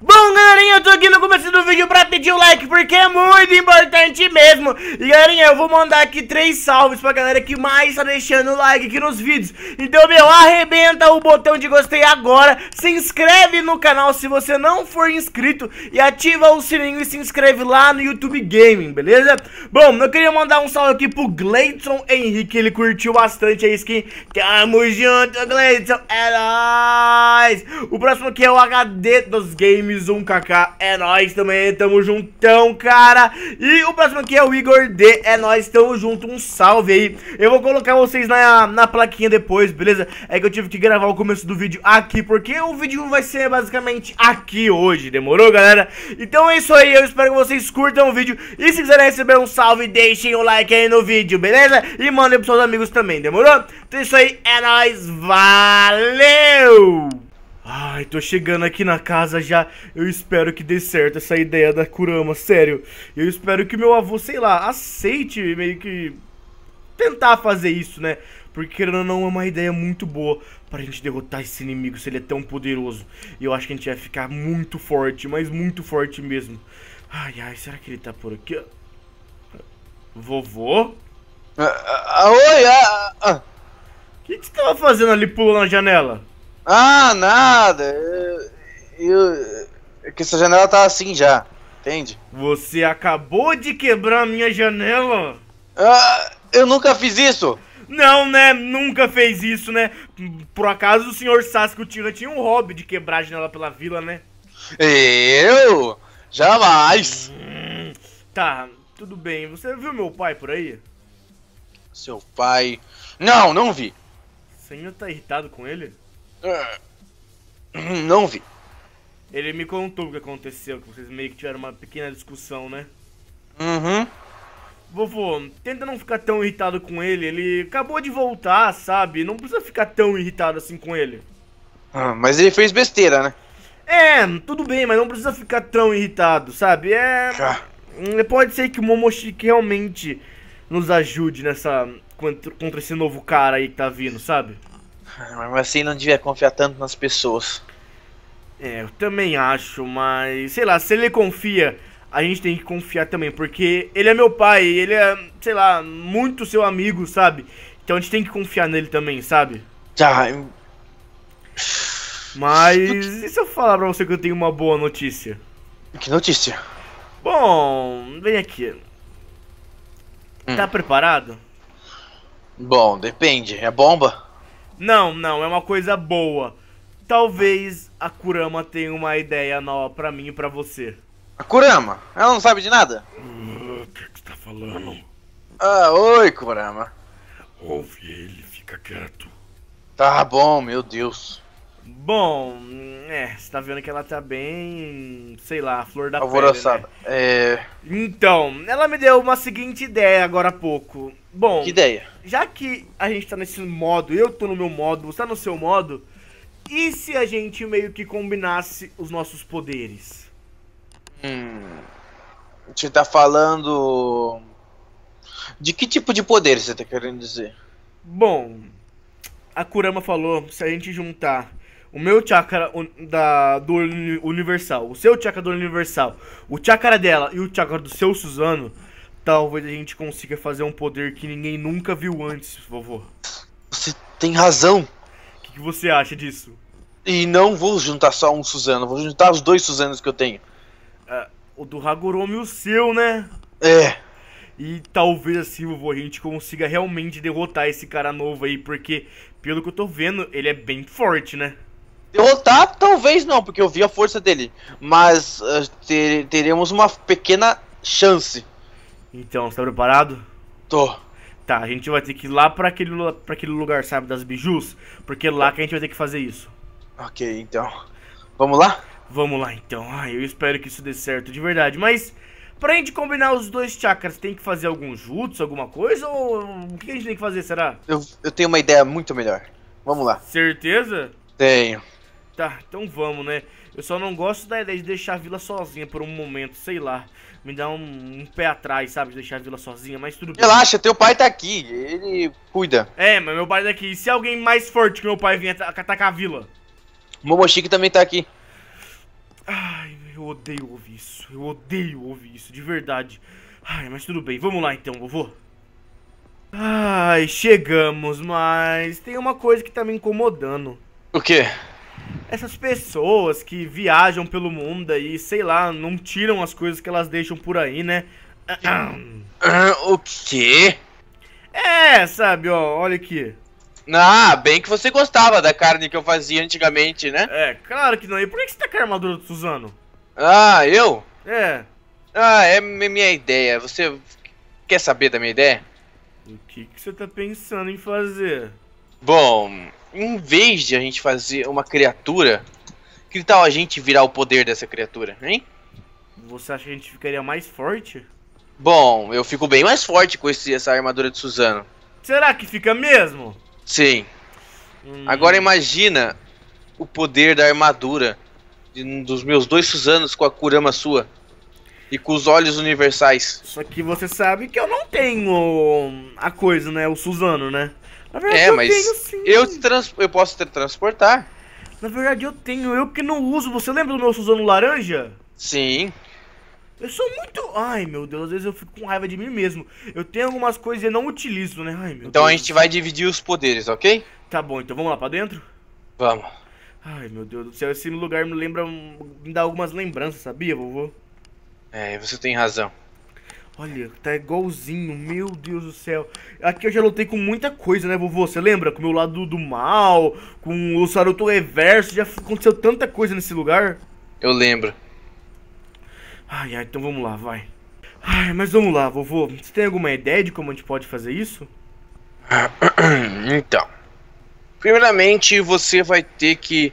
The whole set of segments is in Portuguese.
Bom, galerinha, eu tô aqui no começo do vídeo pra pedir o um like, porque é muito importante mesmo. E, galerinha, eu vou mandar aqui três salves pra galera que mais tá deixando o like aqui nos vídeos. Então, meu, arrebenta o botão de gostei agora, se inscreve no canal se você não for inscrito e ativa o sininho e se inscreve lá no YouTube Gaming, beleza? Bom, eu queria mandar um salve aqui pro Gleidson Henrique, ele curtiu bastante a skin. Tamo junto, Gleidson, é nóis! O próximo aqui é o HD dos Games. Games 1KK, é nóis também, tamo juntão, cara. E o próximo aqui é o Igor D, é nóis, tamo junto, um salve aí. Eu vou colocar vocês na, na plaquinha depois, beleza? É que eu tive que gravar o começo do vídeo aqui, porque o vídeo vai ser basicamente aqui hoje, demorou, galera? Então é isso aí, eu espero que vocês curtam o vídeo. E se quiserem receber um salve, deixem o like aí no vídeo, beleza? E mandem pros seus amigos também, demorou? Então é isso aí, é nóis, valeu! Ai, tô chegando aqui na casa já. Eu espero que dê certo essa ideia da Kurama, sério. Eu espero que meu avô, sei lá, aceite meio que tentar fazer isso, né? Porque querendo ou não, é uma ideia muito boa pra gente derrotar esse inimigo, se ele é tão poderoso. E eu acho que a gente vai ficar muito forte, mas muito forte mesmo. Ai, ai, será que ele tá por aqui? Vovô? Ah, ah, ah oi, ah, ah, ah. O que, que você tava fazendo ali pulando na janela? Ah, nada. Eu, eu, é que essa janela tá assim já, entende? Você acabou de quebrar a minha janela? Ah, eu nunca fiz isso. Não, né? Nunca fez isso, né? Por acaso o senhor Sasuke Tira tinha um hobby de quebrar a janela pela vila, né? Eu? Jamais! Hum, tá, tudo bem. Você viu meu pai por aí? Seu pai. Não, não vi! O senhor tá irritado com ele? Ah, não vi. Ele me contou o que aconteceu, que vocês meio que tiveram uma pequena discussão, né? Uhum. Vovô, tenta não ficar tão irritado com ele. Ele acabou de voltar, sabe? Não precisa ficar tão irritado assim com ele. Ah, mas ele fez besteira, né? É, tudo bem, mas não precisa ficar tão irritado, sabe? É. Ah. Hum, pode ser que o Momoshiki realmente nos ajude nessa. contra esse novo cara aí que tá vindo, sabe? Ah, mas assim não devia confiar tanto nas pessoas. É, eu também acho, mas sei lá, se ele confia, a gente tem que confiar também, porque ele é meu pai, ele é, sei lá, muito seu amigo, sabe? Então a gente tem que confiar nele também, sabe? Tá. Mas e se eu falar pra você que eu tenho uma boa notícia? Que notícia? Bom, vem aqui. Tá hum. Tá preparado? Bom, depende. É bomba? Não, não, é uma coisa boa. Talvez a Kurama tenha uma ideia nova pra mim e pra você. A Kurama? Ela não sabe de nada? O uh, que, é que você tá falando? Ah, oi, Kurama. Ouve ele, fica quieto. Tá bom, meu Deus. Bom, é, você tá vendo que ela tá bem, sei lá, flor da Alvoroçada. pele, né? é... Então, ela me deu uma seguinte ideia agora há pouco. Bom, que ideia? já que a gente tá nesse modo, eu tô no meu modo, você tá no seu modo, e se a gente meio que combinasse os nossos poderes? Hum, você tá falando... De que tipo de poder você tá querendo dizer? Bom, a Kurama falou, se a gente juntar o meu chakra da, do universal, o seu chakra do universal, o chakra dela e o chakra do seu Suzano, talvez a gente consiga fazer um poder que ninguém nunca viu antes, vovô. Você tem razão. O que, que, você acha disso? E não vou juntar só um Suzano, vou juntar os dois Suzanos que eu tenho. É, o do Hagoromo e o seu, né? É. E talvez assim, vovô, a gente consiga realmente derrotar esse cara novo aí, porque, pelo que eu tô vendo, ele é bem forte, né? Derrotar, talvez não, porque eu vi a força dele. Mas uh, ter, teremos uma pequena chance. Então, está preparado? Tô. Tá, a gente vai ter que ir lá para aquele, pra aquele lugar, sabe, das bijus? Porque é lá que a gente vai ter que fazer isso. Ok, então. Vamos lá? Vamos lá, então. Ai, eu espero que isso dê certo, de verdade. Mas, pra gente combinar os dois chakras, tem que fazer algum jutsu, alguma coisa? Ou o que a gente tem que fazer, será? Eu, eu tenho uma ideia muito melhor. Vamos lá. Certeza? Tenho. Tá, então vamos, né? Eu só não gosto da ideia de deixar a vila sozinha por um momento, sei lá. Me dá um, um pé atrás, sabe? De deixar a vila sozinha, mas tudo bem. Relaxa, teu pai tá aqui, ele cuida. É, mas meu pai tá aqui. E se alguém mais forte que meu pai vir atacar a vila? O Momoshiki também tá aqui. Ai, eu odeio ouvir isso. Eu odeio ouvir isso, de verdade. Ai, mas tudo bem. Vamos lá então, vovô. Ai, chegamos, mas tem uma coisa que tá me incomodando. O quê? essas pessoas que viajam pelo mundo e sei lá, não tiram as coisas que elas deixam por aí, né? Ah, o quê? É, sabe, ó, olha aqui. Ah, bem que você gostava da carne que eu fazia antigamente, né? É, claro que não. E por que você tá com a armadura do Suzano? Ah, eu? É. Ah, é minha ideia. Você quer saber da minha ideia? O que, que você tá pensando em fazer? Bom, em vez de a gente fazer uma criatura, que tal a gente virar o poder dessa criatura, hein? Você acha que a gente ficaria mais forte? Bom, eu fico bem mais forte com esse, essa armadura de Suzano. Será que fica mesmo? Sim. Hum. Agora imagina o poder da armadura de, dos meus dois Suzanos com a Kurama sua. E com os olhos universais. Só que você sabe que eu não tenho a coisa, né? O Suzano, né? Na verdade, é, eu mas tenho sim. Eu, trans... eu posso te transportar. Na verdade, eu tenho. Eu que não uso. Você lembra do meu Suzano laranja? Sim. Eu sou muito. Ai, meu Deus, às vezes eu fico com raiva de mim mesmo. Eu tenho algumas coisas e não utilizo, né? Ai, meu então Deus. a gente vai dividir os poderes, ok? Tá bom, então vamos lá pra dentro? Vamos. Ai, meu Deus do céu, esse lugar me lembra. me dá algumas lembranças, sabia, vovô? É, você tem razão. Olha, tá igualzinho, meu Deus do céu. Aqui eu já lutei com muita coisa, né, vovô? Você lembra? Com o meu lado do mal, com o Saruto Reverso, já aconteceu tanta coisa nesse lugar. Eu lembro. Ai, ai, então vamos lá, vai. Ai, mas vamos lá, vovô. Você tem alguma ideia de como a gente pode fazer isso? Então. Primeiramente, você vai ter que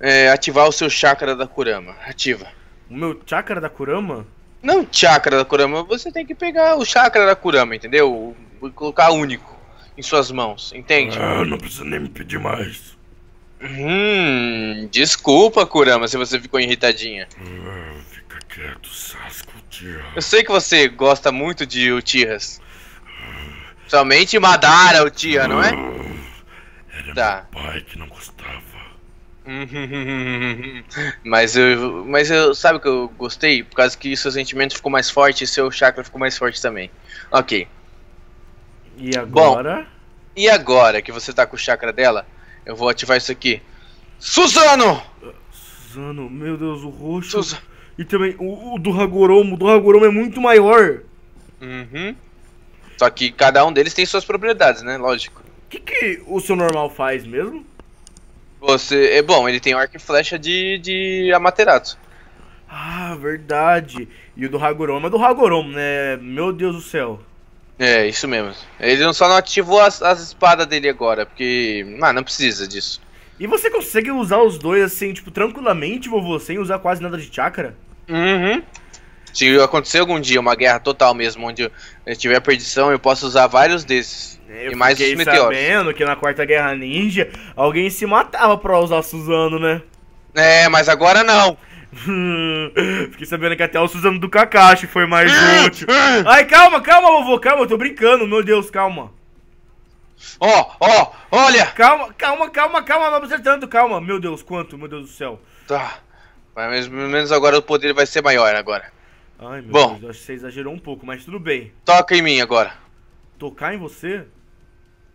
é, ativar o seu chakra da Kurama. Ativa. O meu chakra da Kurama? Não chakra da Kurama, você tem que pegar o chakra da Kurama, entendeu? E colocar único em suas mãos, entende? Ah, não precisa nem me pedir mais. Hum, desculpa, Kurama, se você ficou irritadinha. Ah, fica quieto, Sasuke Uchiha. Eu sei que você gosta muito de Uchihas. Somente Madara Uchiha, não é? Ah, era tá. meu pai que não gostava. mas eu. Mas eu. Sabe que eu gostei? Por causa que seu sentimento ficou mais forte e seu chakra ficou mais forte também. Ok. E agora? Bom, e agora que você tá com o chakra dela, eu vou ativar isso aqui. Suzano! Suzano, meu Deus, o roxo. E também o, o, do Hagoromo. O do Hagoromo é muito maior. Uhum. Só que cada um deles tem suas propriedades, né? Lógico. O que, que o seu normal faz mesmo? Você, é bom, ele tem arco e flecha de, de Amaterasu. Ah, verdade. E o do Hagoromo é do Hagoromo, né? Meu Deus do céu. É, isso mesmo. Ele só não ativou as, as espadas dele agora, porque. Ah, não precisa disso. E você consegue usar os dois assim, tipo, tranquilamente, vovô, sem usar quase nada de chakra? Uhum. Se acontecer algum dia uma guerra total mesmo, onde tiver perdição, eu posso usar vários desses. É, eu e mais fiquei meteoros. sabendo que na Quarta Guerra Ninja, alguém se matava pra usar Suzano, né? É, mas agora não. Fiquei sabendo que até o Suzano do Kakashi foi mais útil. Ai, calma, calma, vovô, calma, eu tô brincando, meu Deus, calma. Ó, oh, ó, oh, olha! Calma, calma, calma, calma, não precisa tanto, calma. Meu Deus, quanto, meu Deus do céu. Tá, mas pelo menos agora o poder vai ser maior agora. Ai, meu Bom, Deus, acho que você exagerou um pouco, mas tudo bem. Toca em mim agora. Tocar em você?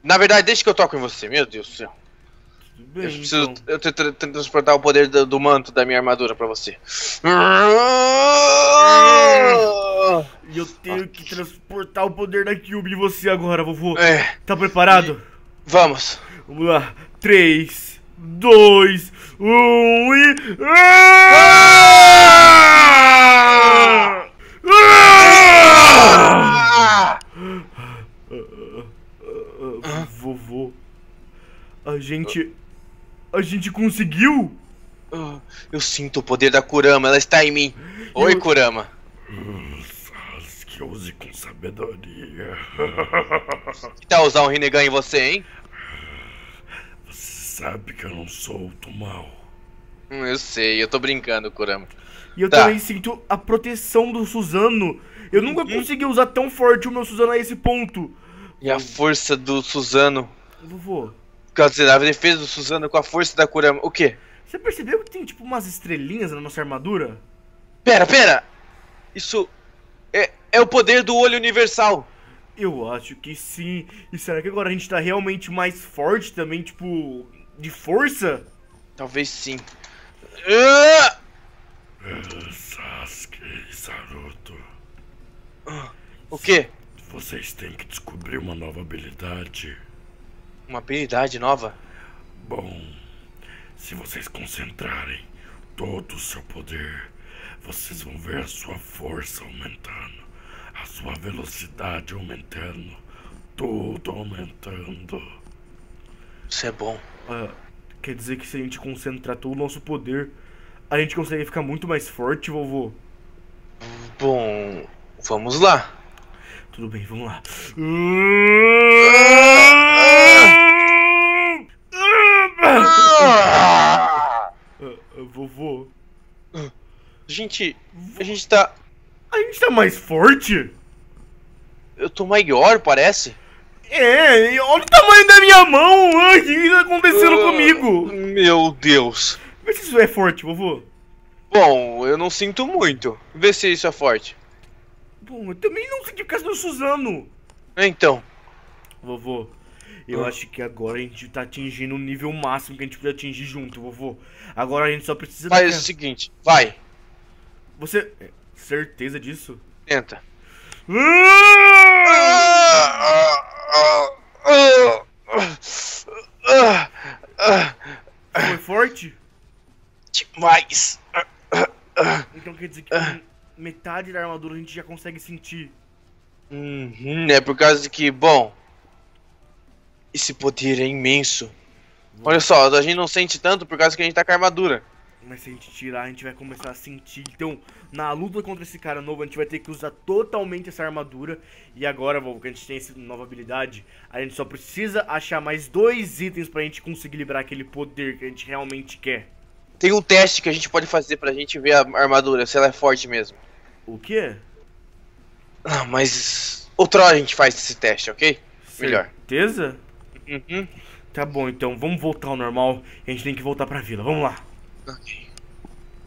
Na verdade, deixa que eu toco em você, meu Deus do céu. Tudo bem, eu preciso então. eu te, transportar o poder do, do, manto da minha armadura pra você. E eu tenho que transportar o poder da Cube em você agora, vovô. É. Tá preparado? Vamos. Vamos lá. 3, 2, 1 e. Ah! Vovô, a gente. A gente conseguiu? Ah, eu sinto o poder da Kurama, ela está em mim. Oi, eu... Kurama. Sasuke, use com sabedoria. Que tal usar um Rinnegan em você, hein? Você sabe que eu não sou do mal. Hum, eu sei, eu tô brincando, Kurama. E eu tá. também sinto a proteção do Suzano. Eu nunca uhum. consegui usar tão forte o meu Suzano a esse ponto. E a força do Suzano. Vovô. Quer dizer, a defesa do Suzano com a força da Kurama. O quê? Você percebeu que tem tipo umas estrelinhas na nossa armadura? Pera, pera! Isso é, é o poder do olho universal. Eu acho que sim. E será que agora a gente tá realmente mais forte também, tipo, de força? Talvez sim. Uh! Sasuke e Saruto. O quê? Vocês têm que descobrir uma nova habilidade. Uma habilidade nova? Bom, se vocês concentrarem todo o seu poder, vocês vão ver a sua força aumentando, a sua velocidade aumentando, tudo aumentando. Isso é bom. Ah, quer dizer que se a gente concentrar todo o nosso poder, a gente consegue ficar muito mais forte, vovô? Bom, vamos lá. Tudo bem, vamos lá. Ah, vovô. A Gente, a gente tá. A gente tá mais forte? Eu tô maior, parece. É, olha o tamanho da minha mão! o que tá acontecendo uh, comigo? Meu Deus! Vê se isso é forte, vovô. Bom, eu não sinto muito. Vê se isso é forte. Bom, eu também não sinto por causa do Suzano. Então. Vovô, eu hum. acho que agora a gente tá atingindo o nível máximo que a gente podia atingir junto, vovô. Agora a gente só precisa... Faz o seguinte, vai. Você... É, certeza disso? Tenta. Foi forte? demais. Tipo, então quer dizer que metade da armadura a gente já consegue sentir. Uhum, é por causa de que, bom, esse poder é imenso. Olha só, a gente não sente tanto por causa que a gente tá com a armadura. Mas se a gente tirar, a gente vai começar a sentir. Então, na luta contra esse cara novo, a gente vai ter que usar totalmente essa armadura. E agora, Volvo, que a gente tem essa nova habilidade, a gente só precisa achar mais dois itens pra gente conseguir liberar aquele poder que a gente realmente quer. Tem um teste que a gente pode fazer pra gente ver a armadura, se ela é forte mesmo. O quê? Ah, mas. Outra hora a gente faz esse teste, ok? Melhor. Certeza? Uhum. Tá bom, então vamos voltar ao normal. A gente tem que voltar pra vila. Vamos lá. Ok.